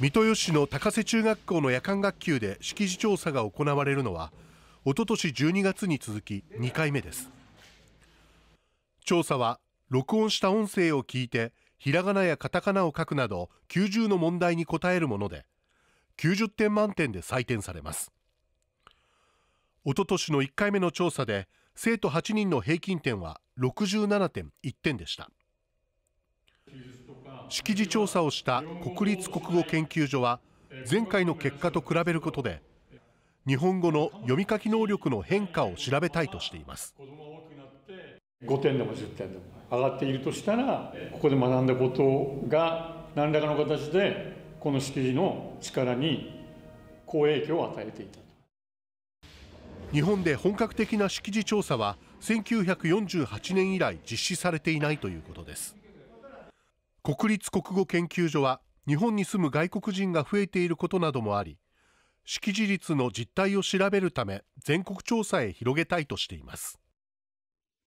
三豊市の高瀬中学校の夜間学級で識字調査が行われるのはおととし12月に続き2回目です調査は録音した音声を聞いてひらがなやカタカナを書くなど90の問題に答えるもので90点満点で採点されますおととしの1回目の調査で生徒8人の平均点は67.1点でした。識字調査をした国立国語研究所は前回の結果と比べることで日本語の読み書き能力の変化を調べたいとしています5点でも10点でも上がっているとしたらここで学んだことが何らかの形でこの識字の力に好影響を与えていた日本で本格的な識字調査は1948年以来実施されていないということです国立国語研究所は日本に住む外国人が増えていることなどもあり識字率の実態を調べるため全国調査へ広げたいとしています